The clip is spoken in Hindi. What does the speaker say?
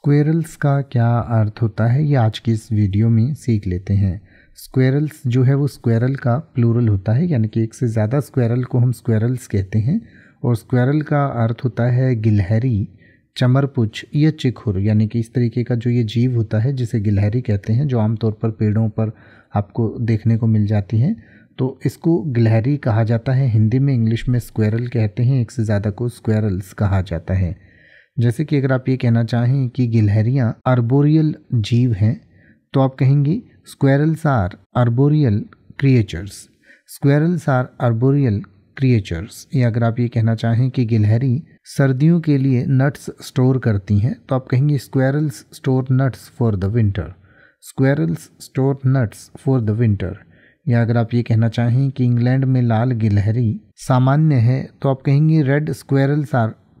स्क्वेरल्स का क्या अर्थ होता है ये आज की इस वीडियो में सीख लेते हैं स्क्वेरल्स जो है वो स्क्वेरल का प्लूरल होता है यानी कि एक से ज़्यादा स्क्वेरल को हम स्क्वेरल्स कहते हैं और स्क्वेरल का अर्थ होता है गिलहरी चमरपुछ या चिखुर यानी कि इस तरीके का जो ये जीव होता है जिसे गिलहरी कहते हैं जो आमतौर पर पेड़ों पर आपको देखने को मिल जाती है तो इसको गिलहरी कहा जाता है हिंदी में इंग्लिश में स्क्वेरल कहते हैं एक से ज़्यादा को स्क्वेरल्स कहा जाता है जैसे कि अगर आप ये कहना चाहें कि गिलहरियाँ अर्बोरियल जीव हैं तो आप कहेंगे squirrels are arboreal creatures squirrels are arboreal creatures या अगर आप ये कहना चाहें कि गिलहरी सर्दियों के लिए नट्स स्टोर करती हैं तो आप कहेंगे squirrels store nuts for the winter squirrels store nuts for the winter या अगर आप ये कहना चाहें कि इंग्लैंड में लाल गिलहरी सामान्य है तो आप कहेंगे रेड स्क्वेरल्स आर